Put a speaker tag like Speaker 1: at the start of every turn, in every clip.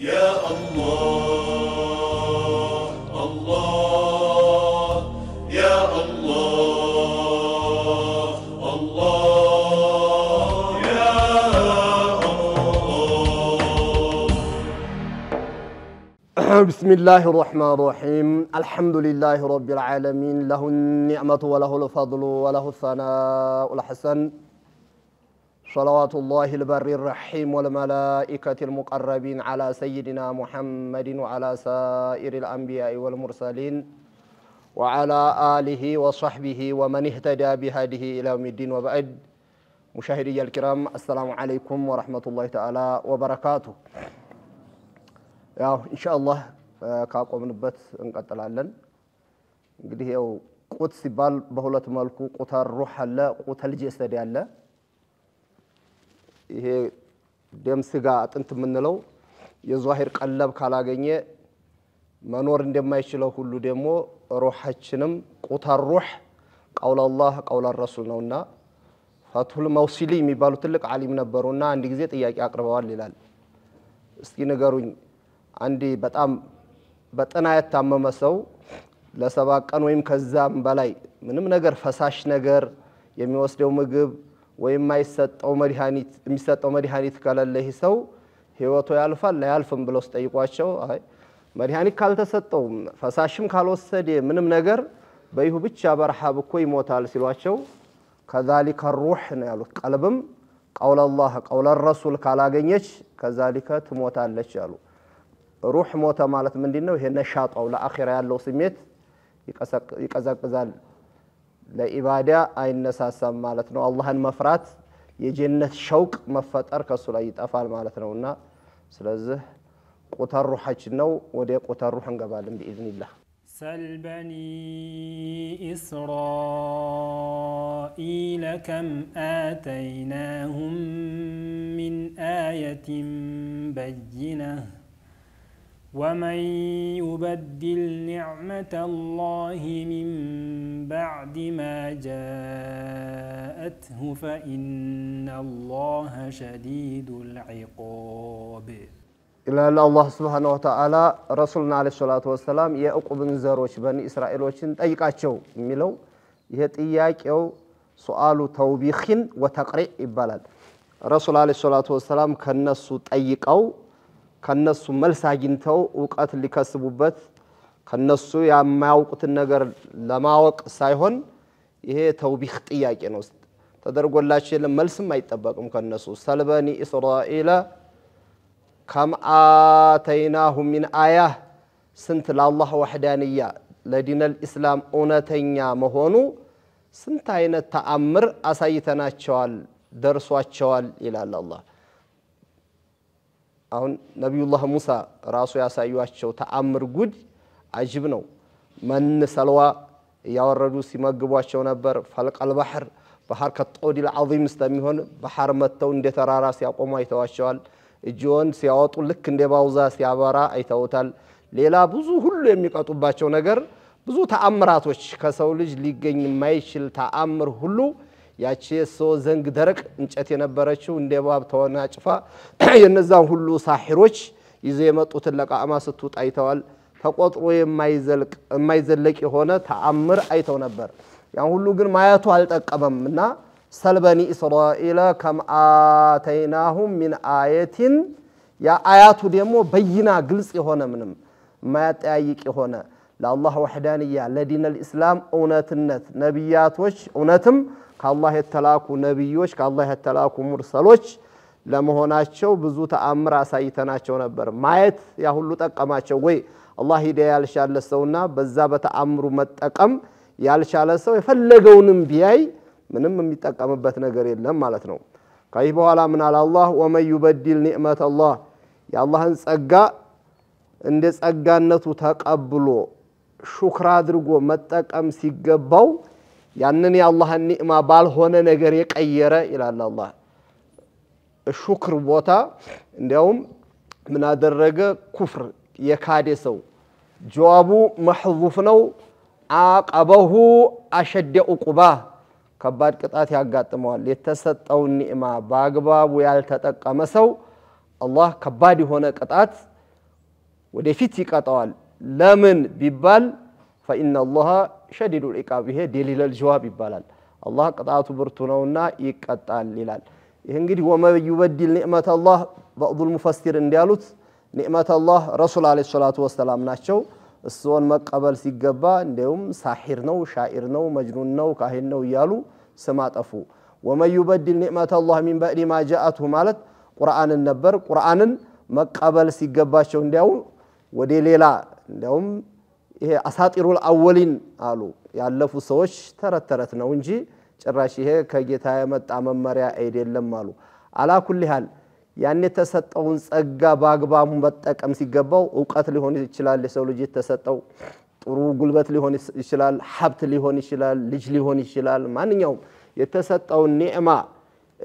Speaker 1: يا الله الله يا الله الله يا الله
Speaker 2: بسم الله الرحمن الرحيم الحمد لله رب العالمين له النعمة وله الفضل وله الثناء الحسن صلوات الله البر الرحيم والملائكة المقربين على سيدنا محمد وعلى سائر الأنبياء والمرسلين وعلى آله وصحبه ومن اهتدى بهذه إلى يوم الدين وبعد مشاهدي الكرام السلام عليكم ورحمة الله تعالى وبركاته يا إن شاء الله كاكو من كاقومنበት እንቀጥላለን እንግዲህ ያው ቁት بال بهولة ملكو ቁተል روح الله ቁተል ጀሰድ الله ይሄ ደም ስጋ አጥንት የምንለው የዛሄር ቀለብ ካላገኘ መኖር እንደማይችለው ሁሉ ደግሞ ሩሓችንም ቁታር ሩሕ ቀውል አላህ ቀውል ረሱል ነውና ፈትሁል መውሲሊ የሚባሉ ትልቅ ዓሊም ነበሩና አንድ ጊዜ ጥያቄ አቅርበዋል ይላል። እስቲ ንገሩኝ፣ አንድ በጣም በጥና የታመመ ሰው ለሰባቀን ቀን ወይም ከዛም በላይ ምንም ነገር ፈሳሽ ነገር የሚወስደው ምግብ ወይም የሚሰጠው መድኃኒት ከሌለ ይህ ሰው ህይወቱ ያልፋል አያልፍም ብለው ስጠይቋቸው መድኃኒት ካልተሰጠው ፈሳሽም ካልወሰደ ምንም ነገር በይሁ ብቻ በረሃብ እኮ ይሞታል ሲሏቸው ከዛሊከ ሩሕ ነው ያሉት። ቀልብም ቀውለላህ ቀውለ ረሱል ካላገኘች ከዛሊከ ትሞታለች ሩሕ ሞተ ማለት ምንድን ነው? ይሄ ነሻጧው ያለው ስሜት ይቀዘቅዛል። لإبادة أي الناس هسام مالتنا الله المفرات يجنة شوق مفتر كسول أي أفعال مالتنا ونا سلزه قتر روحنا ودي قتر روحنا قبالن بإذن الله
Speaker 1: سل بني إسرائيل كم آتيناهم من آية بينه ومن يبدل نعمة الله من بعد ما جاءته فإن
Speaker 2: الله
Speaker 1: شديد العقاب
Speaker 2: إلى الله سبحانه وتعالى رسولنا عليه الصلاة والسلام يأقب نزاروش بني إسرائيلوشن ጠይቃቸው የሚለው سؤال توبيخ وتقريع ተውቢኽን رسول عليه الصلاة والسلام كان نسو تأيك أو ከነሱ መልስ አግኝተው እውቀት ሊከስቡበት ከነሱ የማያውቁትን ነገር ለማወቅ ሳይሆን ይሄ ተውቢህ ጥያቄ ነው ተደርጎላቸው የለም። መልስም አይጠበቅም ከነሱ ሰልበኒ እስራኤለ ከም አተይናሁ ሚን አያ ስንት ለአላህ ወሕዳንያ ለዲነል ኢስላም እውነተኛ መሆኑ ስንት አይነት ተአምር አሳይተናቸዋል፣ ደርሷቸዋል ይላል አላህ። አሁን ነቢዩላህ ሙሳ ራሱ ያሳዩቸው ተአምር ጉድ አጅብ ነው። መን ሰልዋ እያወረዱ ሲመግቧቸው ነበር። ፈልቀል ባህር ባህር ከጦዲል ዓዚም እስከሚሆን ባህር መጥተው እንደ ተራራ ሲያቆሙ አይተዋቸዋል። እጅዎን ሲያወጡ ልክ እንደ ባውዛ ሲያበራ አይተውታል። ሌላ ብዙ ሁሉ የሚቀጡባቸው ነገር ብዙ ተአምራቶች ከሰው ልጅ ሊገኝ የማይችል ተአምር ሁሉ ያቺ ሰው ዘንግ ደረቅ እንጨት የነበረችው እንደ እባብ ተወናጭፋ የነዛን ሁሉ ሳሒሮች ይዘ የመጡትን ለቃማ ስትውጥ አይተዋል። ተቆጥሮ የማይዘለቅ የሆነ ተአምር አይተው ነበር። ያን ሁሉ ግን ማየቱ አልጠቀመም እና ሰልበኒ እስራኤል ከም አተይናሁም ሚን አየትን ያ አያቱ ደግሞ በይና ግልጽ የሆነ ምንም የማያጠያይቅ የሆነ ለአላህ ወሕዳንያ ለዲን አልእስላም እውነትነት ነቢያቶች እውነትም ከአላህ የተላኩ ነቢዮች ከአላህ የተላኩ ሙርሰሎች ለመሆናቸው ብዙ ተአምር አሳይተናቸው ነበር። ማየት ያ ሁሉ ጠቀማቸው ወይ? አላህ ሂዳያ ያልሻለ ሰውና በዛ በተአምሩ መጠቀም ያልቻለ ሰው የፈለገውንም ቢያይ ምንም የሚጠቀምበት ነገር የለም ማለት ነው። ከዚህ በኋላ ምን አለ አላህ ወመን ዩበድል ኒዕመት አላህ የአላህን ጸጋ እንደ ጸጋነቱ ተቀብሎ ሹክር አድርጎ መጠቀም ሲገባው ያንን የአላህን ኒዕማ ባልሆነ ነገር የቀየረ ይላል አላህ። ሹክር ቦታ እንዲያውም ምን አደረገ? ኩፍር የካደ ሰው ጀዋቡ መሕዙፍ ነው። አቀበሁ አሸደ ዑቁባ ከባድ ቅጣት ያጋጥመዋል። የተሰጠውን ኒዕማ በአግባቡ ያልተጠቀመ ሰው አላህ ከባድ የሆነ ቅጣት ወደፊት ይቀጠዋል። ለምን ቢባል ፈኢነ አላህ شديد العقاب ይሄ ደሊል الجواب ይባላል አላህ ቅጣቱ ብርቱ ነውና ይቀጣል ይላል ይህ እንግዲህ ወመን ዩበድል ኒዕመት አላህ በዕዱል ሙፈሲር እንዲያሉት ኒዕመት አላህ ረሱል አለ ሰላቱ ወሰላም ናቸው እሱን መቀበል ሲገባ እንዲሁም ሳሒር ነው ሻኢር ነው መጅኑን ነው ካሂን ነው እያሉ ስም አጠፉ ወመን ዩበድል ኒዕመት አላህ ሚን በዕድ ማ ጃአትሁ ማለት ቁርአንን ነበር ቁርአንን መቀበል ሲገባቸው እንዲያው ወደ ሌላ እንዲያውም ይሄ አሳጢሩል አወሊን አሉ ያለፉት ሰዎች ተረት ተረት ነው እንጂ ጭራሽ ይሄ ከጌታ የመጣ መመሪያ አይደለም አሉ። አላኩልሃል ያን የተሰጠውን ጸጋ በአግባቡ መጠቀም ሲገባው እውቀት ሊሆን ይችላል፣ የሰው ልጅ የተሰጠው ጥሩ ጉልበት ሊሆን ይችላል፣ ሀብት ሊሆን ይችላል፣ ልጅ ሊሆን ይችላል። ማንኛውም የተሰጠውን ኒዕማ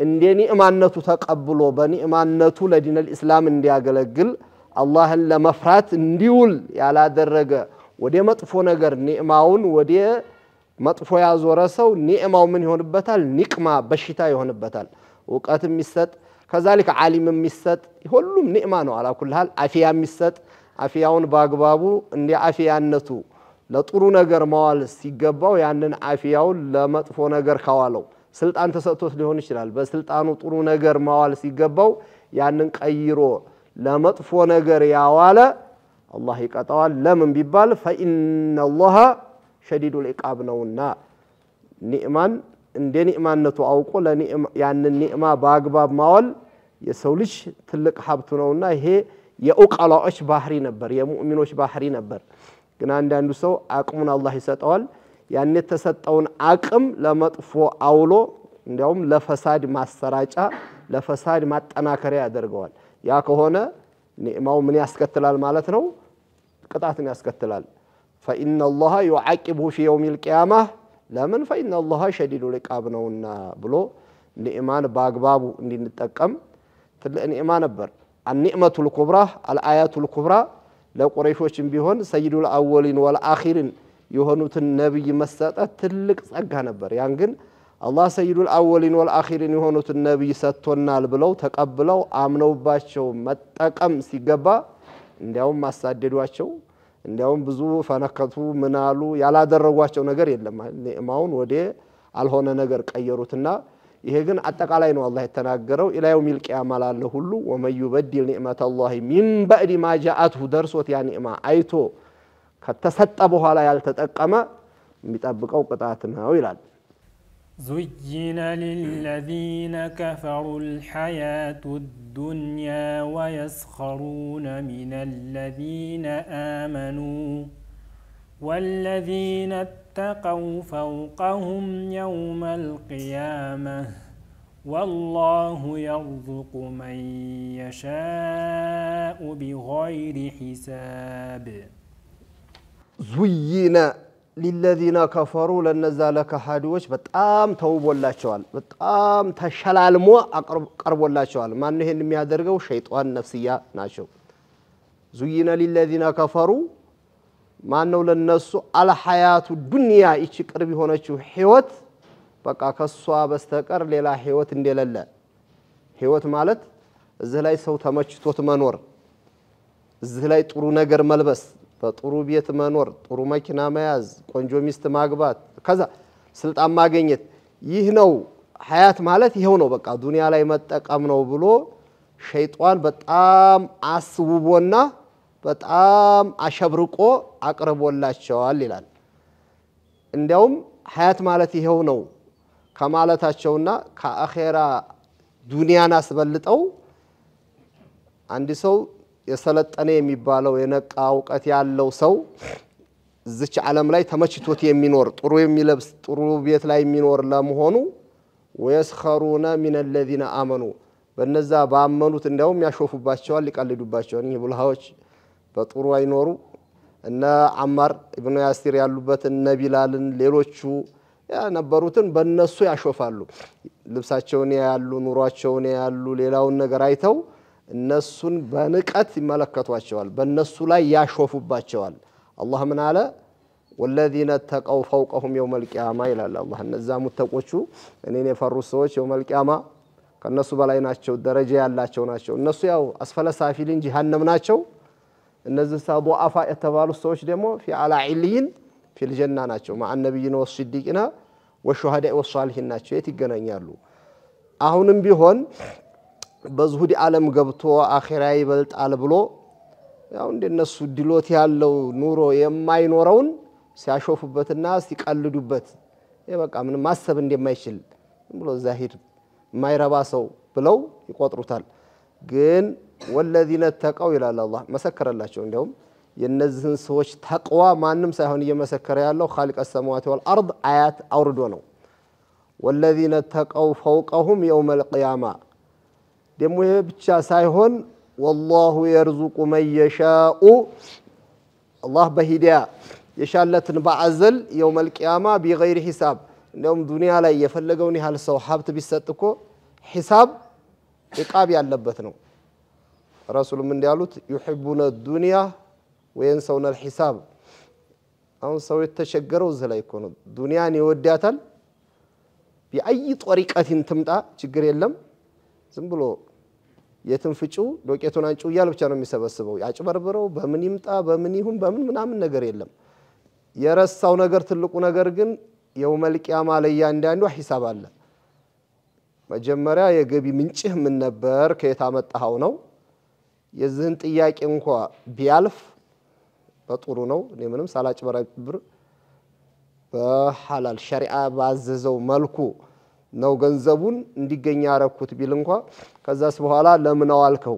Speaker 2: እንደ ኒዕማነቱ ተቀብሎ በኒዕማነቱ ለዲነል ኢስላም እንዲያገለግል አላህን ለመፍራት እንዲውል ያላደረገ ወደ መጥፎ ነገር ኒዕማውን ወደ መጥፎ ያዞረ ሰው ኒዕማው ምን ይሆንበታል? ኒቅማ በሽታ ይሆንበታል። እውቀት የሚሰጥ ከዛሊክ ዓሊም የሚሰጥ ሁሉም ኒዕማ ነው። አላኩልሃል አፊያ የሚሰጥ አፊያውን በአግባቡ እንደ አፊያነቱ ለጥሩ ነገር መዋል ሲገባው ያንን አፊያውን ለመጥፎ ነገር ካዋለው ስልጣን ተሰጥቶት ሊሆን ይችላል። በስልጣኑ ጥሩ ነገር ማዋል ሲገባው ያንን ቀይሮ ለመጥፎ ነገር ያዋለ አላህ ይቀጣዋል። ለምን ቢባል ፈኢነላሃ ሸዲዱል ዒቃብ ነውና ኒዕማን እንደ ኒዕማነቱ አውቆ ያንን ኒዕማ በአግባብ ማዋል የሰው ልጅ ትልቅ ሀብቱ ነውና ይሄ የኡቀላዎች ባህሪ ነበር፣ የሙእሚኖች ባህሪ ነበር። ግን አንዳንዱ ሰው አቅሙን አላህ ይሰጠዋል። ያን የተሰጠውን አቅም ለመጥፎ አውሎ እንዲያውም ለፈሳድ ማሰራጫ ለፈሳድ ማጠናከሪያ ያደርገዋል። ያ ከሆነ ኒዕማው ምን ያስከትላል ማለት ነው? ቅጣትን ያስከትላል። ፈኢነ አላህ ዩዓቂብሁ ፊ የውም ልቅያማ ለምን ፈኢነ አላህ ሸዲዱ ልቃብ ነውና ብሎ ኒዕማን በአግባቡ እንድንጠቀም ትልቅ ኒዕማ ነበር። አኒዕመቱ ልኩብራ አልአያቱ ልኩብራ ለቁረይሾችም ቢሆን ሰይዱ ልአወሊን ወልአኺሪን የሆኑትን ነቢይ መሰጠት ትልቅ ጸጋ ነበር። ያን ግን አላህ ሰይዱል አወሊን ወልአኺሪን የሆኑትን ነቢይ ሰጥቶናል ብለው ተቀብለው አምነውባቸው መጠቀም ሲገባ እንዲያውም አሳደዷቸው፣ እንዲያውም ብዙ ፈነከቱ፣ ምናሉ ያላደረጓቸው ነገር የለም። ኒዕማውን ወደ አልሆነ ነገር ቀየሩትና ይሄ ግን አጠቃላይ ነው አላህ የተናገረው። ኢላ የውሚል ቂያማ ላለ ሁሉ ወመን ኒዕመተ ኒዕመተላሂ ሚን በዕድ ማ ጃአትሁ ደርሶት ያ ኒዕማ አይቶ ከተሰጠ በኋላ ያልተጠቀመ የሚጠብቀው ቅጣት ነው ይላል።
Speaker 1: زين للذين كفروا الحياة الدنيا ويسخرون من الذين آمنوا والذين اتقوا فوقهم يوم القيامة والله يرزق من يشاء بغير حساب
Speaker 2: زين ሊለዚነ ከፈሩ ለነዛ ለከሃዲዎች በጣም ተውቦላቸዋል። በጣም ተሸላልሞ ቀርቦላቸዋል። ማነው ይሄን የሚያደርገው? ሸይጧን ነፍስያ ናቸው። ዙይነ ሊለዚነ ከፈሩ ማን ለነሱ አልሐያቱ ዱንያ ይቺ ቅርብ የሆነችው ህይወት በቃ ከሷ በስተቀር ሌላ ህይወት እንደሌለ ህይወት ማለት እዚህ ላይ ሰው ተመችቶት መኖር፣ እዚህ ላይ ጥሩ ነገር መልበስ፣ በጥሩ ቤት መኖር፣ ጥሩ መኪና መያዝ፣ ቆንጆ ሚስት ማግባት፣ ከዛ ስልጣን ማገኘት፣ ይህ ነው ሀያት ማለት ይኸው ነው። በቃ ዱንያ ላይ መጠቀም ነው ብሎ ሸይጧን በጣም አስውቦና በጣም አሸብርቆ አቅርቦላቸዋል ይላል። እንዲያውም ሀያት ማለት ይኸው ነው ከማለታቸውና ከአኼራ ዱንያን አስበልጠው አንድ ሰው የሰለጠነ የሚባለው የነቃ እውቀት ያለው ሰው እዚች ዓለም ላይ ተመችቶት የሚኖር ጥሩ የሚለብስ ጥሩ ቤት ላይ የሚኖር ለመሆኑ ወየስኸሩነ ሚን ለዚነ አመኑ በነዛ ባመኑት እንዲያውም ያሾፉባቸዋል፣ ሊቀልዱባቸዋል። እኒህ ቡልሃዎች በጥሩ አይኖሩ እነ አማር ኢብኑ ያሲር ያሉበት እነ ቢላልን ሌሎቹ የነበሩትን በነሱ ያሾፋሉ። ልብሳቸውን ያሉ፣ ኑሯቸውን ያሉ፣ ሌላውን ነገር አይተው እነሱን በንቀት ይመለከቷቸዋል፣ በእነሱ ላይ ያሾፉባቸዋል። አላህ ምን አለ? ወለዚነ ተቀው ፈውቀሁም የውመል ቂያማ ይላል አላህ። እነዛ ሙተቆቹ እኔን የፈሩት ሰዎች የውመል ቂያማ ከእነሱ በላይ ናቸው፣ ደረጃ ያላቸው ናቸው። እነሱ ያው አስፈለ ሳፊሊን ጀሃነም ናቸው። እነዚህ ሳቡ አፋ የተባሉት ሰዎች ደግሞ ፊ አላ ዒልይን ጀና ናቸው። ማዓ ነቢይን ወስዲቂና ወሸሃዳኢ ወሳሊሒን ናቸው። የት ይገናኛሉ? አሁንም ቢሆን በዝሁድ ዓለም ገብቶ አኼራ ይበልጣል ብሎ ያው እንደነሱ ድሎት ያለው ኑሮ የማይኖረውን ሲያሾፉበትና ሲቀልዱበት በቃ ምንም ማሰብ እንደማይችል ብሎ ዛሂድ የማይረባ ሰው ብለው ይቆጥሩታል። ግን ወለዚነ ተቀው ይላል አላህ መሰከረላቸው። እንዲያውም የእነዚህን ሰዎች ተቅዋ ማንም ሳይሆን እየመሰከረ ያለው ኻሊቀ ሰማዋት ወል አርድ አያት አውርዶ ነው። ወለዚነ ተቀው ፈውቀሁም የውመል ደግሞ ይሄ ብቻ ሳይሆን ወላሁ የርዙቁ መን የሻኡ አላህ በሂዳያ የሻለትን በአዘል የውመል ቂያማ ቢገይር ሂሳብ። እንዲያውም ዱንያ ላይ የፈለገውን ያህል ሰው ሀብት ቢሰጥ እኮ ሂሳብ ዕቃብ ያለበት ነው። ረሱሉም እንዲያሉት ዩሕቡነ ዱንያ ወየንሰውነ ልሒሳብ። አሁን ሰው የተቸገረው እዚህ ላይ እኮ ነው። ዱንያን ይወዳታል። ቢአይ ጦሪቀቲን ትምጣ ችግር የለም ዝም ብሎ የትን ፍጩ ዶቄቱን አንጩ እያለ ብቻ ነው የሚሰበስበው። ያጭበርብረው በምን ይምጣ በምን ይሁን በምን ምናምን ነገር የለም። የረሳው ነገር ትልቁ ነገር ግን የውመል ቂያማ ለእያንዳንዷ ሂሳብ አለ። መጀመሪያ የገቢ ምንጭህ ምን ነበር፣ ከየት አመጣኸው ነው። የዚህን ጥያቄ እንኳ ቢያልፍ በጥሩ ነው። እኔ ምንም ሳላጭበረብር በሐላል ሸሪዓ ባዘዘው መልኩ ነው ገንዘቡን እንዲገኝ ያረኩት ቢል እንኳ ከዛስ በኋላ ለምን አዋልከው?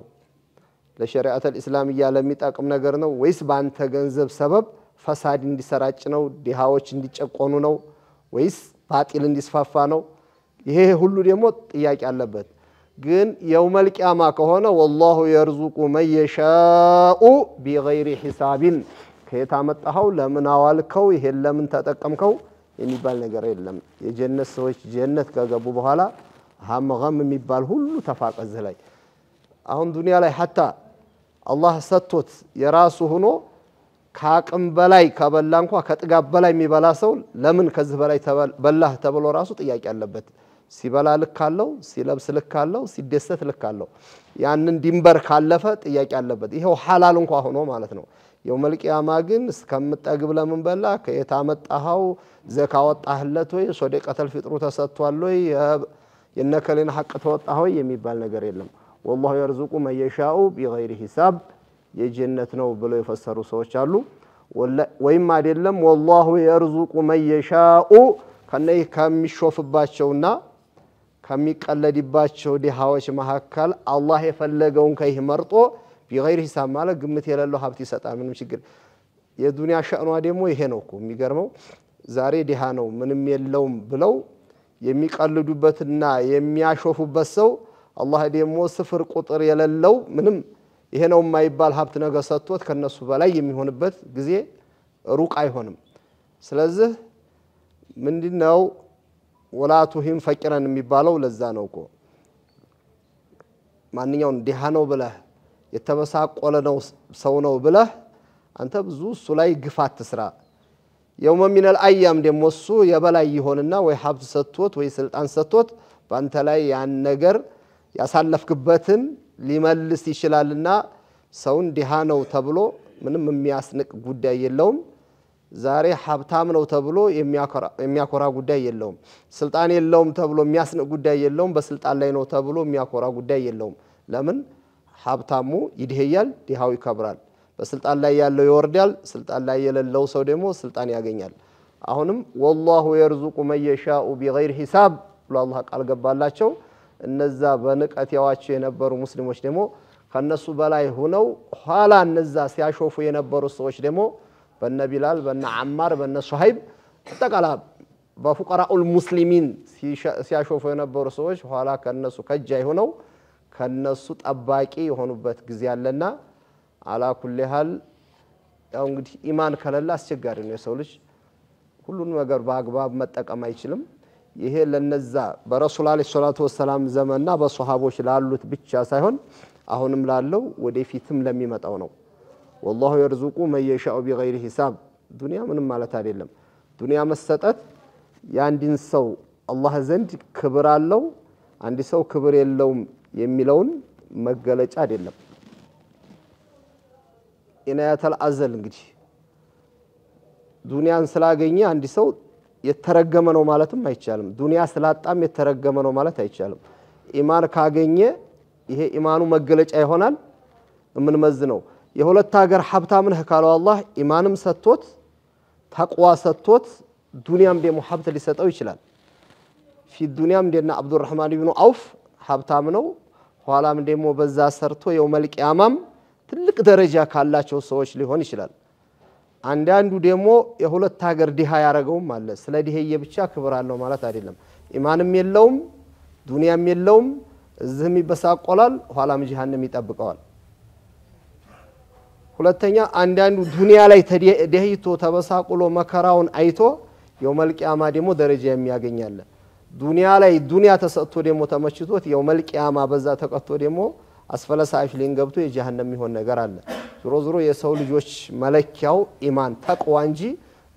Speaker 2: ለሸሪዓተል ኢስላምያ የሚጠቅም ነገር ነው ወይስ በአንተ ገንዘብ ሰበብ ፈሳድ እንዲሰራጭ ነው? ድሃዎች እንዲጨቆኑ ነው? ወይስ ባጢል እንዲስፋፋ ነው? ይሄ ሁሉ ደግሞ ጥያቄ አለበት። ግን የውመል ቂያማ ከሆነ ወላሁ የርዙቁ መን የሻኡ ቢገይሪ ሒሳቢን ከየት አመጣኸው? ለምን አዋልከው? ይሄን ለምን ተጠቀምከው? የሚባል ነገር የለም። የጀነት ሰዎች ጀነት ከገቡ በኋላ ሀም ገም የሚባል ሁሉ ተፋቀ። እዚህ ላይ አሁን ዱንያ ላይ ሀታ አላህ ሰጥቶት የራሱ ሆኖ ከአቅም በላይ ከበላ እንኳ ከጥጋብ በላይ የሚበላ ሰው ለምን ከዚህ በላይ በላህ ተብሎ ራሱ ጥያቄ አለበት። ሲበላ ልክ አለው፣ ሲለብስ ልክ አለው፣ ሲደሰት ልክ አለው። ያንን ድንበር ካለፈ ጥያቄ አለበት። ይኸው ሐላል እንኳ ሆኖ ማለት ነው። የውመልቅያማ ግን እስከምጠግብ ለምን በላ ከየት አመጣኸው? ዘካ ወጣህለት ወይ? ሶደቀተል ፊጥሩ ተሰጥቷል ወይ? የነከሌን ሐቅ ተወጣ ሆይ የሚባል ነገር የለም። ወላሁ የርዙቁ መየሻኡ ቢገይሪ ሂሳብ የጀነት ነው ብለው የፈሰሩ ሰዎች አሉ። ወይም አይደለም ወላሁ የርዙቁ መየሻኡ ከነይ ከሚሾፍባቸውና ከሚቀለድባቸው ድሃዎች መካከል አላህ የፈለገውን ከይህ መርጦ የገይር ሂሳብ ማለት ግምት የሌለው ሀብት ይሰጣል። ምንም ችግር የዱንያ ሸእኗ ደግሞ ይሄ ነው እኮ የሚገርመው። ዛሬ ድሃ ነው ምንም የለውም ብለው የሚቀልዱበትና የሚያሾፉበት ሰው አላህ ደግሞ ስፍር ቁጥር የሌለው ምንም ይሄ ነው የማይባል ሀብት ነገር ሰጥቶት ከነሱ በላይ የሚሆንበት ጊዜ ሩቅ አይሆንም። ስለዚህ ምንድነው ወላቱሂም ፈቂረን የሚባለው ለዛ ነው እኮ ማንኛውም ድሃ ነው ብለህ የተበሳቆለ ነው ሰው ነው ብለህ አንተ ብዙ እሱ ላይ ግፋት አትስራ። የውመ ሚነል አያም ደግሞ እሱ የበላይ ይሆንና ወይ ሀብት ሰጥቶት ወይ ስልጣን ሰጥቶት በአንተ ላይ ያን ነገር ያሳለፍክበትን ሊመልስ ይችላልና ሰውን ድሃ ነው ተብሎ ምንም የሚያስንቅ ጉዳይ የለውም። ዛሬ ሀብታም ነው ተብሎ የሚያኮራ ጉዳይ የለውም። ስልጣን የለውም ተብሎ የሚያስንቅ ጉዳይ የለውም። በስልጣን ላይ ነው ተብሎ የሚያኮራ ጉዳይ የለውም። ለምን ሀብታሙ ይድሄያል፣ ድሃው ይከብራል። በስልጣን ላይ ያለው ይወርዳል፣ ስልጣን ላይ የሌለው ሰው ደግሞ ስልጣን ያገኛል። አሁንም ወላሁ የርዙቁ መን ቢይር ቢገይር ሂሳብ ብሎ አላህ ቃል ገባላቸው። እነዛ በንቀት ያዋቸው የነበሩ ሙስሊሞች ደግሞ ከነሱ በላይ ሁነው ኋላ እነዛ ሲያሾፉ የነበሩ ሰዎች ደግሞ በነ ቢላል፣ በነ አማር፣ በነ ሶሀይብ አጠቃላ በፉቀራኡል ሙስሊሚን ሲያሾፉ የነበሩ ሰዎች ኋላ ከነሱ ከጃይ ሁነው ከነሱ ጠባቂ የሆኑበት ጊዜ አለና አላኩልህል ያው እንግዲህ ኢማን ከሌለ አስቸጋሪ ነው። የሰው ልጅ ሁሉን ነገር በአግባብ መጠቀም አይችልም። ይሄ ለነዛ በረሱል አለይሂ ሰላቱ ወሰላም ዘመንና በሶሃቦች ላሉት ብቻ ሳይሆን አሁንም ላለው ወደፊትም ለሚመጣው ነው። ወላሁ የርዙቁ መየሻኡ ቢገይሪ ሂሳብ። ዱንያ ምንም ማለት አይደለም። ዱንያ መሰጠት የአንድን ሰው አላህ ዘንድ ክብር አለው። አንድ ሰው ክብር የለውም የሚለውን መገለጫ አይደለም። ኢናያተል አዘል እንግዲህ ዱንያን ስላገኘ አንድ ሰው የተረገመ ነው ማለትም አይቻልም። ዱንያ ስላጣም የተረገመ ነው ማለት አይቻልም። ኢማን ካገኘ ይሄ ኢማኑ መገለጫ ይሆናል የምንመዝ ነው። የሁለት ሀገር ሀብታም ነህ ካለው አላህ ኢማንም ሰጥቶት ተቅዋ ሰጥቶት ዱንያም ደግሞ ሀብት ሊሰጠው ይችላል። ፊ ዱንያም እንደና አብዱራህማን ብኑ አውፍ ሀብታም ነው ኋላም ደግሞ በዛ ሰርቶ የው መልቅያማም ትልቅ ደረጃ ካላቸው ሰዎች ሊሆን ይችላል። አንዳንዱ ደግሞ የሁለት ሀገር ድሃ ያደረገውም አለ። ስለ ድሄዬ ብቻ ክብር አለው ማለት አይደለም። ኢማንም የለውም፣ ዱንያም የለውም። እዚህም ይበሳቆላል፣ ኋላም ጀሃንም ይጠብቀዋል። ሁለተኛ አንዳንዱ ዱንያ ላይ ተደህይቶ ተበሳቁሎ መከራውን አይቶ የውመል ቂያማ ደግሞ ደረጃ የሚያገኛለን። ዱንያ ላይ ዱንያ ተሰጥቶ ደግሞ ተመችቶት የው መልቅያማ በዛ ተቀጥቶ ደግሞ አስፈለ ሳፊሊን ገብቶ የጀሃነም የሚሆን ነገር አለ። ዞሮ ዞሮ የሰው ልጆች መለኪያው ኢማን ተቅዋ እንጂ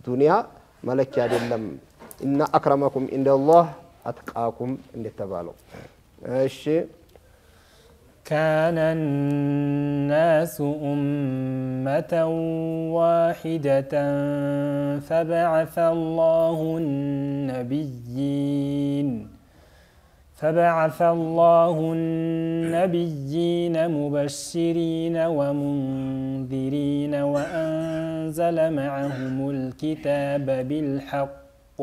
Speaker 2: ዱንያ መለኪያ አይደለም። እና አክረመኩም ኢንደላህ አትቃኩም እንደተባለው እሺ
Speaker 1: كان الناس أمة واحدة فبعث الله النبيين فبعث الله النبيين مبشرين ومنذرين وأنزل معهم الكتاب بالحق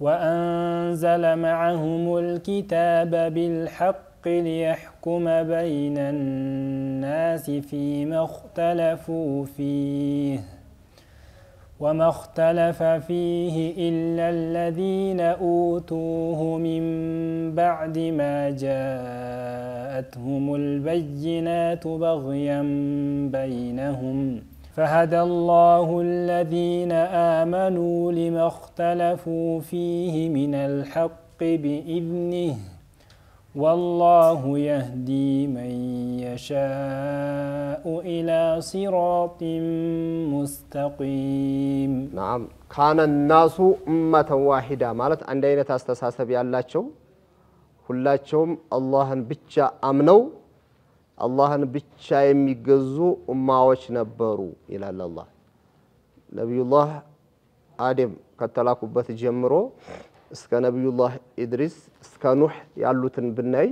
Speaker 1: وأنزل معهم الكتاب بالحق الحق ليحكم بين الناس فيما اختلفوا فيه وما اختلف فيه إلا الذين أوتوه من بعد ما جاءتهم البينات بغيا بينهم فهدى الله الذين آمنوا لما اختلفوا فيه من الحق بإذنه والله يهدي من يشاء إلى
Speaker 2: صراط مستقيم نعم كان الناس أمة واحدة مالت بي الله تستساسب ያላቸው ሁላቸውም አላህን ብቻ አምነው አላህን ብቻ የሚገዙ إلى الله نبي الله آدم አደም ከተላኩበት جمرو እስከ ነቢዩላህ ኢድሪስ እስከ ኑሕ ያሉትን ብናይ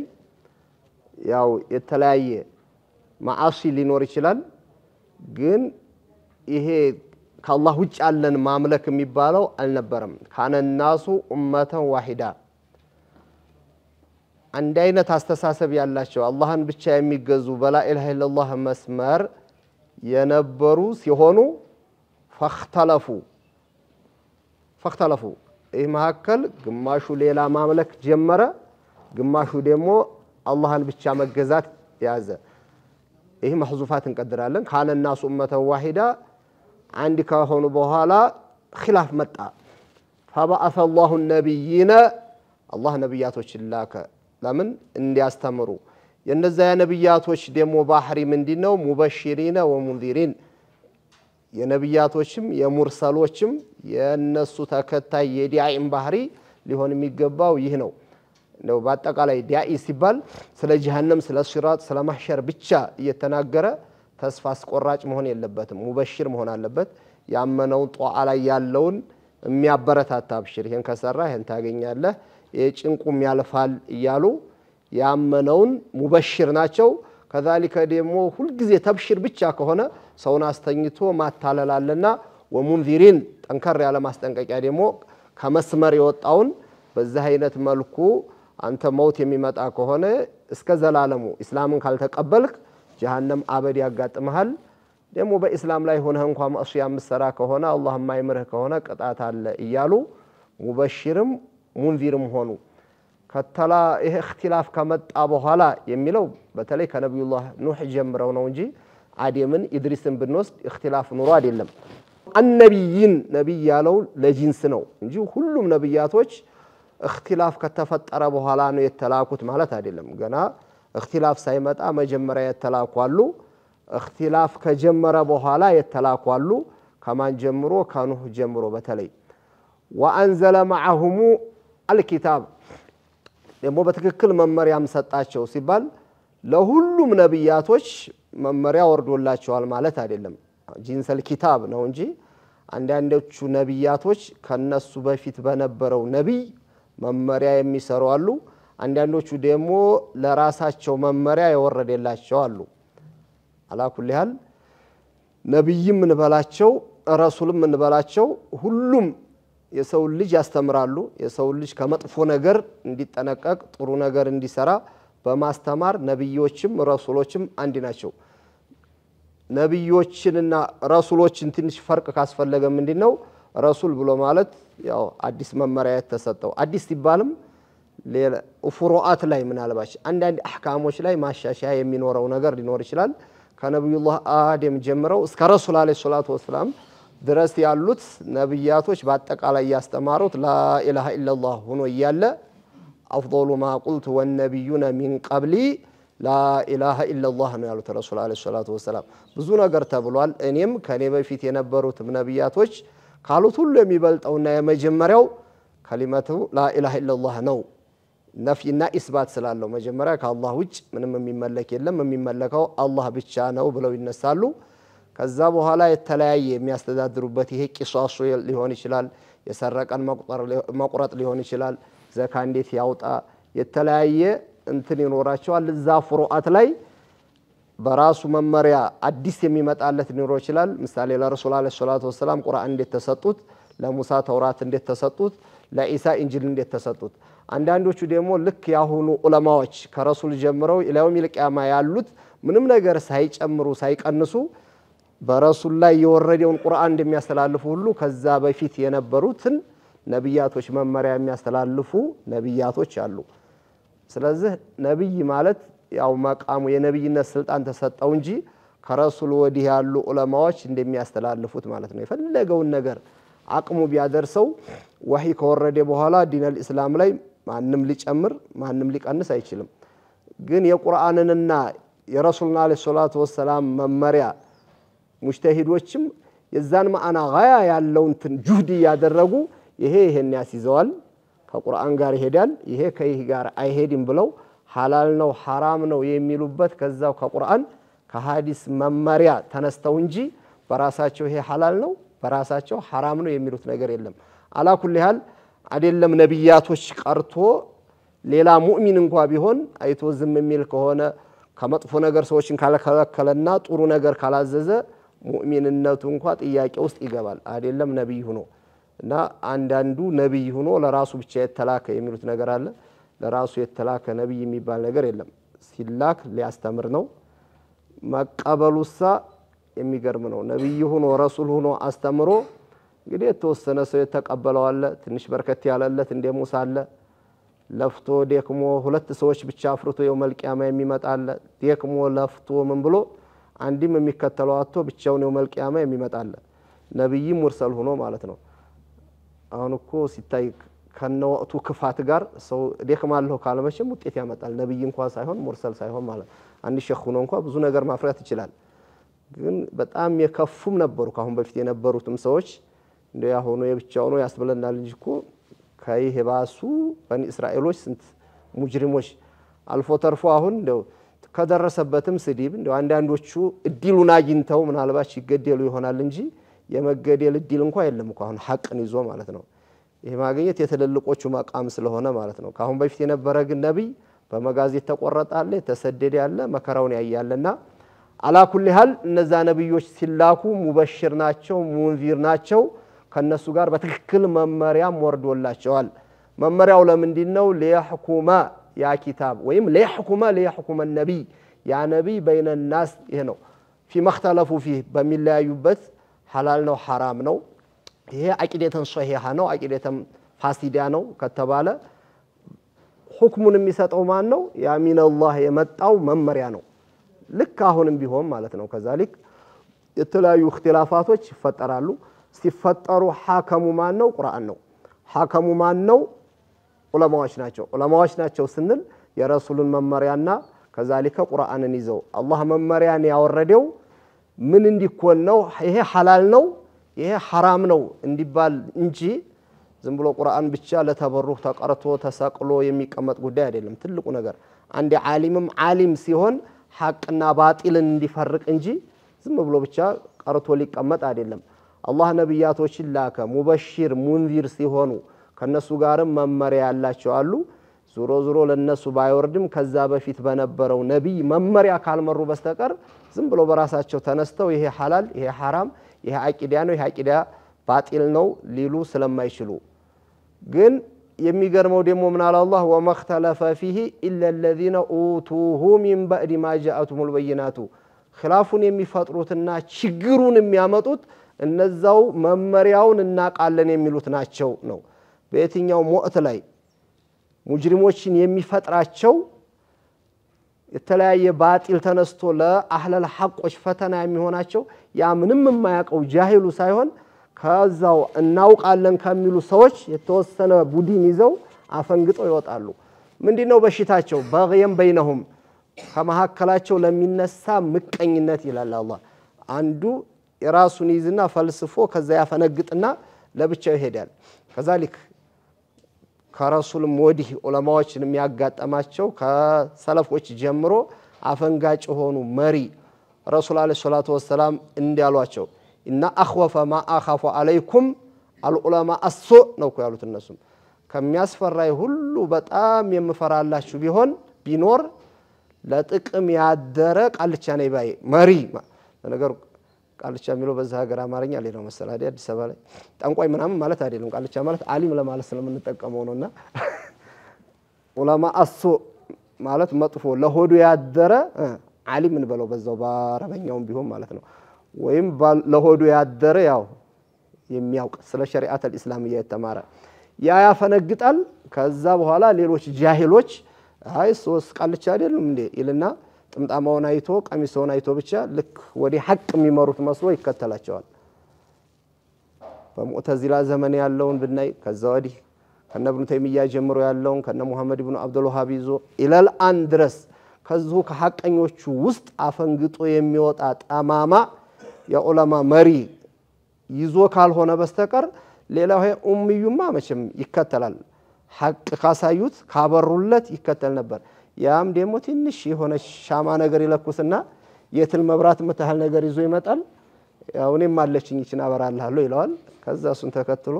Speaker 2: ያው የተለያየ ማዓሲ ሊኖር ይችላል። ግን ይሄ ከአላህ ውጭ ያለን ማምለክ የሚባለው አልነበረም። ካነ ናሱ ኡመተን ዋሂዳ አንድ አይነት አስተሳሰብ ያላቸው አላህን ብቻ የሚገዙ በላኢላሃ ኢለላህ መስመር የነበሩ ሲሆኑ ፈክተለፉ ፈክተለፉ ይህ መካከል ግማሹ ሌላ ማምለክ ጀመረ፣ ግማሹ ደግሞ አላህን ብቻ መገዛት ያዘ። ይህ መሕዙፋት እንቀድራለን። ካነ ናሱ እመተን ዋሂዳ አንድ ከሆኑ በኋላ ኪላፍ መጣ። ፈበአሰ ላሁ ነቢይነ አላህ ነቢያቶችን ላከ። ለምን እንዲያስተምሩ። የእነዚያ ነቢያቶች ደግሞ ባህሪ ምንድነው? ሙበሽሪነ ወሙንዚሪን የነቢያቶችም የሙርሰሎችም የእነሱ ተከታይ የዲያኢም ባህሪ ሊሆን የሚገባው ይህ ነው። እንደው በአጠቃላይ ዲያኢ ሲባል ስለ ጀሃነም፣ ስለ ሲራጥ፣ ስለ ማህሸር ብቻ እየተናገረ ተስፋ አስቆራጭ መሆን የለበትም። ሙበሽር መሆን አለበት። ያመነውን ጧአ ላይ ያለውን የሚያበረታታ ብሽር፣ ይህን ከሰራ ይህን ታገኛለህ፣ ጭንቁም ያልፋል እያሉ ያመነውን ሙበሽር ናቸው። ከዛሊከ ደግሞ ሁልጊዜ ተብሽር ብቻ ከሆነ ሰውን አስተኝቶ ማታለላለና ወሙንዚሪን ጠንከር ያለ ማስጠንቀቂያ ደግሞ ከመስመር የወጣውን በዚህ አይነት መልኩ አንተ መውት የሚመጣ ከሆነ እስከ ዘላለሙ ኢስላምን ካልተቀበልክ ጀሃነም አበድ ያጋጥመሃል። ደግሞ በኢስላም ላይ ሆነህ እንኳ መእሱያ የምትሰራ ከሆነ አላህ የማይምርህ ከሆነ ቅጣት አለ እያሉ ሙበሽርም ሙንዚርም ሆኑ። ከተላ ይሄ እክትላፍ ከመጣ በኋላ የሚለው በተለይ ከነቢዩላህ ኑህ ጀምረው ነው እንጂ አዴምን ኢድሪስን ብንወስድ እክትላፍ ኑሮ አይደለም። አነቢይን ነቢይ ያለው ለጂንስ ነው እንጂ ሁሉም ነቢያቶች እክትላፍ ከተፈጠረ በኋላ ነው የተላኩት ማለት አይደለም። ገና እክትላፍ ሳይመጣ መጀመሪያ የተላኩ አሉ። እክትላፍ ከጀመረ በኋላ የተላኩ አሉ። ከማን ጀምሮ? ከኑህ ጀምሮ በተለይ ወአንዘለ መዓሁሙ አልኪታብ ደግሞ በትክክል መመሪያም ሰጣቸው ሲባል ለሁሉም ነቢያቶች መመሪያ ወርዶላቸዋል ማለት አይደለም። ጂንሰል ኪታብ ነው እንጂ አንዳንዶቹ ነቢያቶች ከነሱ በፊት በነበረው ነቢይ መመሪያ የሚሰሩ አሉ። አንዳንዶቹ ደግሞ ለራሳቸው መመሪያ የወረደላቸው አሉ። ያህል ነቢይም እንበላቸው ረሱልም እንበላቸው ሁሉም የሰውን ልጅ ያስተምራሉ። የሰውን ልጅ ከመጥፎ ነገር እንዲጠነቀቅ ጥሩ ነገር እንዲሰራ በማስተማር ነቢዮችም ረሱሎችም አንድ ናቸው። ነቢዮችንና ረሱሎችን ትንሽ ፈርቅ ካስፈለገ ምንድን ነው? ረሱል ብሎ ማለት ያው አዲስ መመሪያ የተሰጠው አዲስ ሲባልም ፍሩአት ላይ ምናልባች አንዳንድ አህካሞች ላይ ማሻሻያ የሚኖረው ነገር ሊኖር ይችላል። ከነቢዩላህ አደም ጀምረው እስከ ረሱል አለ ሰላቱ ወሰላም ድረስ ያሉት ነብያቶች በአጠቃላይ እያስተማሩት ላኢላሃ ኢለላህ ሆኖ እያለ አፍሉ ማ ቁልቱ ወነቢዩነ ሚን ቀብሊ ላኢላሃ ኢለላህ ነው ያሉት ረሱል ዓለይሂ ሰላቱ ወሰላም። ብዙ ነገር ተብሏል። እኔም ከእኔ በፊት የነበሩትም ነቢያቶች ካሉት ሁሉ የሚበልጠውና የመጀመሪያው ከሊመቱ ላኢላሃ ኢለላህ ነው። ነፍይና ኢስባት ስላለው መጀመሪያ ከአላህ ውጭ ምንም የሚመለክ የለም፣ የሚመለከው አላህ ብቻ ነው ብለው ይነሳሉ። ከዛ በኋላ የተለያየ የሚያስተዳድሩበት ይሄ ቂሳሱ ሊሆን ይችላል፣ የሰረቀን መቁረጥ ሊሆን ይችላል፣ ዘካ እንዴት ያውጣ የተለያየ እንትን ይኖራቸዋል። እዛ ፍሩአት ላይ በራሱ መመሪያ አዲስ የሚመጣለት ሊኖር ይችላል። ምሳሌ ለረሱል ዓለይሂ ሰላቱ ወሰላም ቁርአን እንዴት ተሰጡት፣ ለሙሳ ተውራት እንዴት ተሰጡት፣ ለኢሳ እንጅል እንዴት ተሰጡት። አንዳንዶቹ ደግሞ ልክ ያሁኑ ዑለማዎች ከረሱል ጀምረው ኢለውሚል ቂያማ ያሉት ምንም ነገር ሳይጨምሩ ሳይቀንሱ በረሱል ላይ የወረደውን ቁርአን እንደሚያስተላልፉ ሁሉ ከዛ በፊት የነበሩትን ነቢያቶች መመሪያ የሚያስተላልፉ ነቢያቶች አሉ። ስለዚህ ነቢይ ማለት ያው መቃሙ የነቢይነት ስልጣን ተሰጠው እንጂ ከረሱል ወዲህ ያሉ ዑለማዎች እንደሚያስተላልፉት ማለት ነው። የፈለገውን ነገር አቅሙ ቢያደርሰው ወሒ ከወረደ በኋላ ዲነል ኢስላም ላይ ማንም ሊጨምር ማንም ሊቀንስ አይችልም። ግን የቁርአንንና የረሱልና አለ ሰላቱ ወሰላም መመሪያ ሙጅተሂዶችም የዛን ማዕና ጋያ ያለውንትን ጁህድ እያደረጉ ይሄ ይሄን ያስይዘዋል፣ ከቁርአን ጋር ይሄዳል፣ ይሄ ከይህ ጋር አይሄድም ብለው ሐላል ነው ሐራም ነው የሚሉበት ከዛው ከቁርአን ከሀዲስ መመሪያ ተነስተው እንጂ በራሳቸው ይሄ ሐላል ነው በራሳቸው ሐራም ነው የሚሉት ነገር የለም። አላኩል ያህል አይደለም ነቢያቶች ቀርቶ ሌላ ሙእሚን እንኳ ቢሆን አይቶ ዝም የሚል ከሆነ ከመጥፎ ነገር ሰዎችን ካልከለከለና ጥሩ ነገር ካላዘዘ ሙእሚንነቱ እንኳ ጥያቄ ውስጥ ይገባል። አይደለም ነቢይ ሁኖ እና አንዳንዱ ነቢይ ሁኖ ለራሱ ብቻ የተላከ የሚሉት ነገር አለ። ለራሱ የተላከ ነቢይ የሚባል ነገር የለም። ሲላክ ሊያስተምር ነው። መቀበሉሳ የሚገርም ነው። ነቢይ ሁኖ ረሱል ሁኖ አስተምሮ እንግዲህ የተወሰነ ሰው የተቀበለው አለ፣ ትንሽ በርከት ያለለት እንደ ሙሳ አለ። ለፍቶ ደክሞ ሁለት ሰዎች ብቻ አፍርቶ የውመል የሚመጣ አለ። ደክሞ ለፍቶ ምን ብሎ አንድም የሚከተለው አቶ ብቻውን የው መልቅያማ የሚመጣለ ነቢይም ሙርሰል ሆኖ ማለት ነው። አሁን እኮ ሲታይ ከነወቅቱ ክፋት ጋር ሰው ደክማለሁ ካለመቼም ውጤት ያመጣል። ነቢይ እንኳ ሳይሆን ሙርሰል ሳይሆን ማለት አንድ ሸክ ሆኖ እንኳ ብዙ ነገር ማፍራት ይችላል። ግን በጣም የከፉም ነበሩ ከአሁን በፊት የነበሩትም ሰዎች እንደ ያሁኑ ነው ያስብለናል እንጂ እኮ ከይህ ባሱ በኒ እስራኤሎች ስንት ሙጅሪሞች አልፎ ተርፎ አሁን እንደው ከደረሰበትም ስድብ እንደው አንዳንዶቹ እድሉን አግኝተው ምናልባት ይገደሉ ይሆናል እንጂ የመገደል እድል እንኳ የለም እኮ አሁን ሐቅን ይዞ ማለት ነው። ይህ ማግኘት የትልልቆቹ መቃም ስለሆነ ማለት ነው። ከአሁን በፊት የነበረ ግን ነቢይ በመጋዝ የተቆረጠ አለ፣ የተሰደደ ያለ፣ መከራውን ያያለና አላኩል ያህል እነዛ ነቢዮች ሲላኩ ሙበሽር ናቸው፣ ሙንዚር ናቸው። ከነሱ ጋር በትክክል መመሪያም ወርዶላቸዋል። መመሪያው ለምንድን ነው? ሊያሕኩማ ያ ኪታብ ወይም ለየሕኩመ ለየሕኩመ ነቢይ ያ ነቢይ በይነ ናስ ይሄ ነው ፊ መክተለፉ ፊህ በሚለያዩበት ሐላል ነው ሐራም ነው ይሄ አቂዴተን ሶሂሃ ነው አቂዴተን ፋሲዳ ነው ከተባለ ሁክሙን የሚሰጠው ማን ነው? ያ ሚነላህ የመጣው መመሪያ ነው። ልክ አሁንም ቢሆን ማለት ነው። ከዛሊክ የተለያዩ እክትላፋቶች ይፈጠራሉ። ሲፈጠሩ ሐከሙ ማን ነው? ቁርአን ነው። ሐከሙ ማን ነው? ዑለማዎች ናቸው። ዑለማዎች ናቸው ስንል የረሱሉን መመሪያና ከዛሊከ ቁርአንን ይዘው አላህ መመሪያን ያወረደው ምን እንዲኮን ነው፣ ይሄ ሐላል ነው፣ ይሄ ሐራም ነው እንዲባል እንጂ ዝም ብሎ ቁርአን ብቻ ለተበሩህ ተቀርቶ ተሰቅሎ የሚቀመጥ ጉዳይ አይደለም። ትልቁ ነገር አንድ ዓሊምም ዓሊም ሲሆን ሐቅና ባጢልን እንዲፈርቅ እንጂ ዝም ብሎ ብቻ ቀርቶ ሊቀመጥ አይደለም። አላህ ነቢያቶችን ላከ ሙበሽር ሙንዚር ሲሆኑ ከነሱ ጋርም መመሪያ ያላቸው አሉ። ዞሮ ዞሮ ለነሱ ባይወርድም ከዛ በፊት በነበረው ነቢይ መመሪያ ካልመሩ በስተቀር ዝም ብሎ በራሳቸው ተነስተው ይሄ ሐላል፣ ይሄ ሐራም፣ ይሄ አቂዳ ነው፣ ይሄ አቂዳ ባጢል ነው ሊሉ ስለማይችሉ ግን የሚገርመው ደግሞ ምን አለ አላህ ወመክተለፈ ፊህ ኢለ ለዚነ ኡቱሁ ሚን በዕድ ማ ጃአቱም ልበይናቱ ኪላፉን የሚፈጥሩትና ችግሩን የሚያመጡት እነዛው መመሪያውን እናቃለን የሚሉት ናቸው ነው። በየትኛውም ወቅት ላይ ሙጅሪሞችን የሚፈጥራቸው የተለያየ ባጢል ተነስቶ ለአህለል ሐቆች ፈተና የሚሆናቸው ያ ምንም የማያውቀው ጃሂሉ ሳይሆን ከዛው እናውቃለን ከሚሉ ሰዎች የተወሰነ ቡድን ይዘው አፈንግጠው ይወጣሉ። ምንድን ነው በሽታቸው? በየም በይነሁም ከመካከላቸው ለሚነሳ ምቀኝነት ይላል አላህ። አንዱ የራሱን ይዝና ፈልስፎ ከዛ ያፈነግጥና ለብቻው ይሄዳል። ከዛሊክ ከረሱልም ወዲህ ዑለማዎችን የሚያጋጠማቸው ከሰለፎች ጀምሮ አፈንጋጭ የሆኑ መሪ ረሱል አለ ሰላቱ ወሰላም እንዲያሏቸው እና አኽወፈ ማ አኻፉ አለይኩም አልዑለማ አሶ ነው እኮ ያሉት። እነሱም ከሚያስፈራይ ሁሉ በጣም የምፈራላችሁ ቢሆን ቢኖር ለጥቅም ያደረ ቃልቻ ነይባይ መሪ ነገር ቃልቻ የሚለው በዛ ሀገር አማርኛ ሌላው መሰል አዲስ አበባ ላይ ጠንቋይ ምናምን ማለት አይደለም። ቃልቻ ማለት አሊም ለማለት ስለምንጠቀመው ነው። እና ዑለማ አሶ ማለት መጥፎ ለሆዱ ያደረ አሊም እንበለው በዛው በአረበኛውም ቢሆን ማለት ነው። ወይም ለሆዱ ያደረ ያው የሚያውቅ ስለ ሸሪዓተል ኢስላምያ የተማረ ያ ያፈነግጣል። ከዛ በኋላ ሌሎች ጃሂሎች አይ ሶስት ቃልቻ አይደለም እንዴ ይልና ጥምጣማውን አይቶ ቀሚሶውን አይቶ ብቻ ልክ ወደ ሀቅ የሚመሩት መስሎ ይከተላቸዋል። በሙዕተዚላ ዘመን ያለውን ብናይ ከዛ ወዲህ ከነ ብኑ ተይሚያ ጀምሮ ያለውን ከነ ሙሐመድ ብኑ አብዱልውሃብ ይዞ ኢለልአን ድረስ ከዚሁ ከሀቀኞቹ ውስጥ አፈንግጦ የሚወጣ ጠማማ የዑለማ መሪ ይዞ ካልሆነ በስተቀር ሌላው ኡምዩማ መቼም ይከተላል። ሀቅ ካሳዩት ካበሩለት ይከተል ነበር። ያም ደግሞ ትንሽ የሆነ ሻማ ነገር ይለኩስና የትል መብራት ምታህል ነገር ይዞ ይመጣል። ያው እኔም አለችኝ ይችን አበራልሃለሁ ይለዋል። ከዛ እሱን ተከትሎ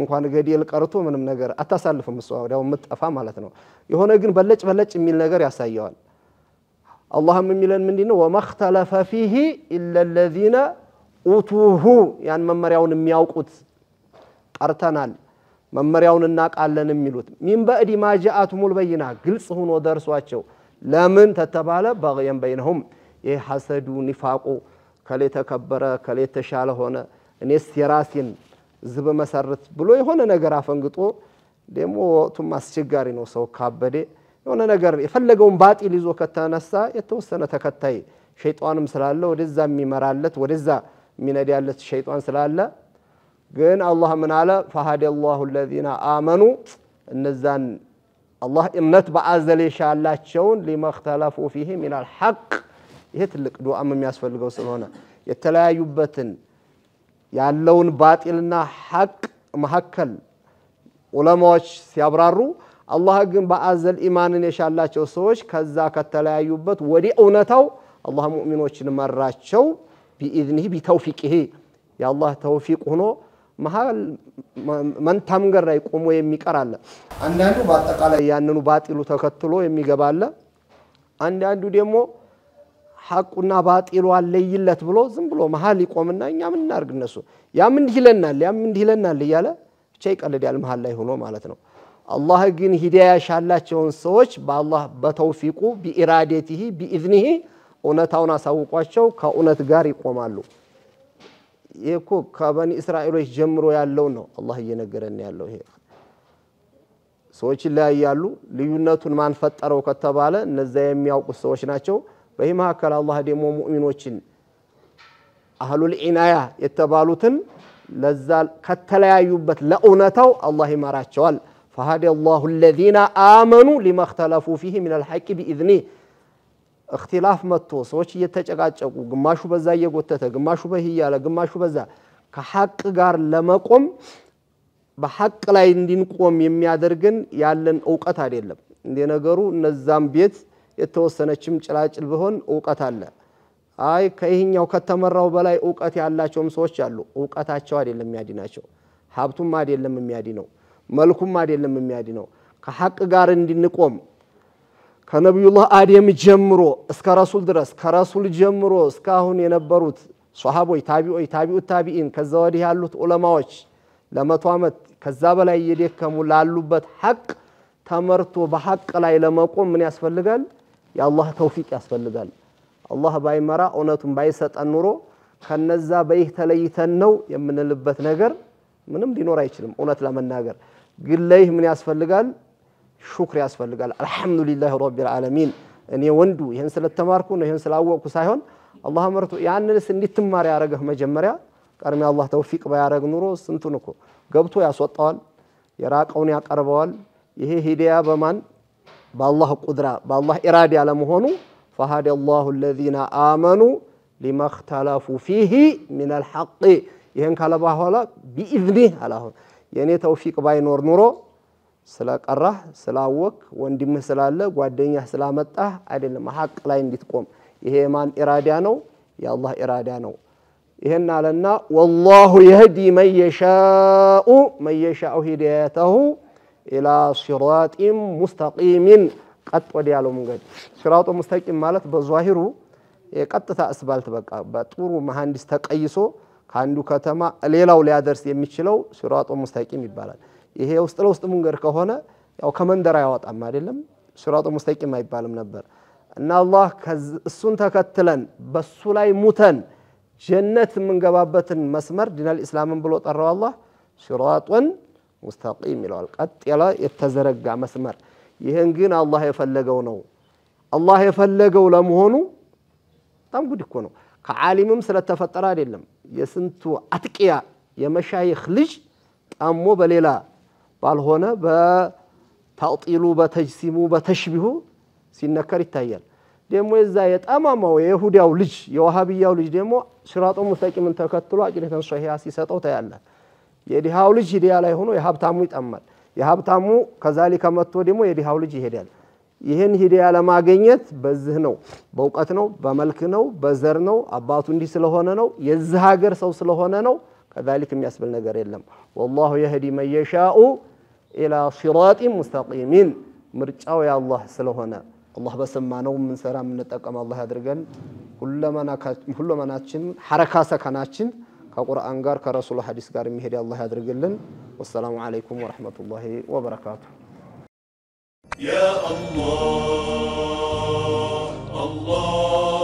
Speaker 2: እንኳን ገዴል ቀርቶ ምንም ነገር አታሳልፍም እሷ ወዲያው የምትጠፋ ማለት ነው። የሆነ ግን በለጭ በለጭ የሚል ነገር ያሳየዋል። አላህም የሚለን ምንድን ነው? ወመክተለፈ ፊሂ ኢለ ለዚነ ኡቱሁ ያን መመሪያውን የሚያውቁት ጠርተናል መመሪያውን እናቃለን የሚሉት ሚን በእዲ ማጃአት ሙል በይና ግልጽ ሆኖ ደርሷቸው ለምን ተተባለ በግየን በይነሁም ይህ ሐሰዱ ኒፋቁ ከሌ ተከበረ ከሌ ተሻለ ሆነ እኔስ የራሴን ዝብ መሰረት ብሎ የሆነ ነገር አፈንግጦ ደግሞ ወቅቱም አስቸጋሪ ነው። ሰው ካበዴ የሆነ ነገር የፈለገውን ባጢል ይዞ ከተነሳ የተወሰነ ተከታይ ሸይጣንም ስላለ ወደዛ የሚመራለት ወደዛ የሚነዳለት ሸይጣን ስላለ ግን አላህ ምን አለ? ፈሀደ ላሁ ለዚነ አመኑ እነዛን አላህ እምነት በአዘል የሻላቸውን ሊመክተለፉ ፊህ ሚናል ሐቅ። ይሄ ትልቅ ዱዓም የሚያስፈልገው ስለሆነ የተለያዩበትን ያለውን ባጢልና ሐቅ መካከል ዑለማዎች ሲያብራሩ አላህ ግን በአዘል ኢማንን የሻላቸው ሰዎች ከዛ ከተለያዩበት ወደ እውነታው አላህ ሙእሚኖችን መራቸው ቢኢዝኒህ ቢተውፊቅ ይሄ የአላህ ተውፊቅ ሆኖ መሀል መንታም መንገድ ላይ ቆሞ የሚቀር አለ። አንዳንዱ በአጠቃላይ ያንኑ ባጢሉ ተከትሎ የሚገባ አለ። አንዳንዱ ደግሞ ሀቁና ባጢሉ አለይለት ብሎ ዝም ብሎ መሀል ይቆምና እኛ ምን እናርግ እነሱ ያም እንዲህ ይለናል ያም እንዲህ ይለናል እያለ ብቻ ይቀልዳል መሀል ላይ ሆኖ ማለት ነው። አላህ ግን ሂዳያ ያሻላቸውን ሰዎች በአላህ በተውፊቁ ቢኢራዴቲሂ ቢኢዝኒሂ እውነታውን አሳውቋቸው ከእውነት ጋር ይቆማሉ። ይህ እኮ ከበኒ እስራኤሎች ጀምሮ ያለው ነው። አላህ እየነገረን ያለው ይሄ ሰዎች ይለያያሉ። ልዩነቱን ማን ፈጠረው ከተባለ እነዛ የሚያውቁት ሰዎች ናቸው። በዚህ መካከል አላህ ደግሞ ሙእሚኖችን አህሉል ኢናያ የተባሉትን ለዛ ከተለያዩበት ለእውነታው አላህ ይመራቸዋል። ፈሃዲ አላሁ አለዚነ አመኑ ሊመ እኽተለፉ ፊህ ሚነል ሐቂ ቢኢዝኒህ እክቲላፍ መጥቶ ሰዎች እየተጨቃጨቁ ግማሹ በዛ እየጎተተ ግማሹ በህ እያለ ግማሹ በዛ ከሐቅ ጋር ለመቆም በሐቅ ላይ እንድንቆም የሚያደርግን ያለን እውቀት አይደለም። እንደ ነገሩ እነዛም ቤት የተወሰነችም ጭላጭል ብሆን እውቀት አለ። አይ ከይህኛው ከተመራው በላይ እውቀት ያላቸውም ሰዎች አሉ። እውቀታቸው አይደለም የሚያድናቸው፣ ሀብቱም አይደለም የሚያድነው፣ መልኩም አይደለም የሚያድነው። ከሐቅ ጋር እንድንቆም ከነቢዩላህ አደም ጀምሮ እስከ ረሱል ድረስ ከረሱል ጀምሮ እስካሁን የነበሩት ሶሃቦች፣ ታቢዖች፣ ታቢኡ ታቢኢን ከዛ ወዲህ ያሉት ዑለማዎች ለመቶ ዓመት ከዛ በላይ እየደከሙ ላሉበት ሐቅ ተመርቶ በሐቅ ላይ ለመቆም ምን ያስፈልጋል? የአላህ ተውፊቅ ያስፈልጋል። አላህ ባይመራ እውነቱን ባይሰጠን ኑሮ ከነዛ በይህ ተለይተን ነው የምንልበት ነገር ምንም ሊኖር አይችልም። እውነት ለመናገር ግን ለይህ ምን ያስፈልጋል? ሹክር ያስፈልጋል። አልሐምዱሊላህ ረቢል ዓለሚን እኔ ወንዱ ይህን ስለተማርኩ ነው ይህን ስላወቅኩ ሳይሆን አላህ መርቶ ያንንስ እንዲትማር ያደረገህ መጀመሪያ ቀድሜ አላህ ተውፊቅ ባያደረግ ኑሮ ስንቱን እኮ ገብቶ ያስወጣዋል፣ የራቀውን ያቀርበዋል። ይሄ ሂዲያ በማን በአላህ ቁድራ በአላህ ኢራዳ ያለመሆኑ ፈሃደ አላሁ አለዚነ አመኑ ሊመክተለፉ እኽተለፉ ፊህ ሚን አልሐቅ። ይህን ካለ በኋላ ቢኢዝኒህ አለ የእኔ ተውፊቅ ባይኖር ኑሮ ስለቀራህ ስላወክ ወንድምህ ስላለ ጓደኛ ስላመጣህ አይደለም ሀቅ ላይ እንድትቆም። ይሄ የማን ኢራዳ ነው? የአላህ ኢራዳ ነው። ይህን አለና ወላሁ የህዲ መን የሻኡ መን የሻኡ ሂዳያተሁ ኢላ ሲራጢን ሙስተቂሚን ቀጥ ወደ ያለው መንገድ ሲራጡ ሙስተቂም ማለት በዛሂሩ የቀጥታ እስባልት በቃ በጥሩ መሐንዲስ ተቀይሶ ከአንዱ ከተማ ሌላው ሊያደርስ የሚችለው ሲራጡ ሙስተቂም ይባላል። ይሄ ውስጥ ለውስጥ መንገድ ከሆነ ያው ከመንደር አያወጣም አይደለም፣ ሲራጡ ሙስተቂም አይባልም ነበር እና አላህ እሱን ተከትለን በሱ ላይ ሙተን ጀነት የምንገባበትን መስመር ዲናል ኢስላምን ብሎ ጠራው። አላህ ሲራጡን ሙስተቂም ይለዋል፣ ቀጥ ያለ የተዘረጋ መስመር። ይህን ግን አላህ የፈለገው ነው። አላህ የፈለገው ለመሆኑ በጣም ጉድ እኮ ነው። ከዓሊምም ስለተፈጠረ አይደለም። የስንቱ አጥቂያ የመሻይኽ ልጅ ጣሞ በሌላ ባልሆነ በታዕጢሉ በተጅሲሙ በተሽቢሁ ሲነከር ይታያል። ደግሞ የዛ የጠማማው የይሁዳው ልጅ የዋሃብያው ልጅ ደግሞ ሲራጦ ሙስተቂምን ተከትሎ አቂደተን ሶሂያ ሲሰጠው ታያለ። የድሃው ልጅ ሂዳያ ላይ ሆኖ የሀብታሙ ይጠማል። የሀብታሙ ከዛሊከ መጥቶ ደግሞ የድሃው ልጅ ይሄዳል። ይህን ሂዳያ ለማግኘት በዚህ ነው፣ በእውቀት ነው፣ በመልክ ነው፣ በዘር ነው፣ አባቱ እንዲህ ስለሆነ ነው፣ የዚህ ሀገር ሰው ስለሆነ ነው። ከዛሊክ የሚያስብል ነገር የለም። ወላሁ የህዲ መን ኢላ ሲራጢን ሙስተቂሚን ምርጫው የአላህ ስለሆነ አላህ በሰማነው የምንሰራ የምንጠቀም አላህ ያድርገን። ሁለመናችን ሐረካ ሰከናችን ከቁርአን ጋር ከረሱሉ ሐዲስ ጋር የሚሄድ አላህ ያድርግልን። ወሰላሙ ዓለይኩም ወረሕመቱላሂ ወበረካቱ። يا الله الله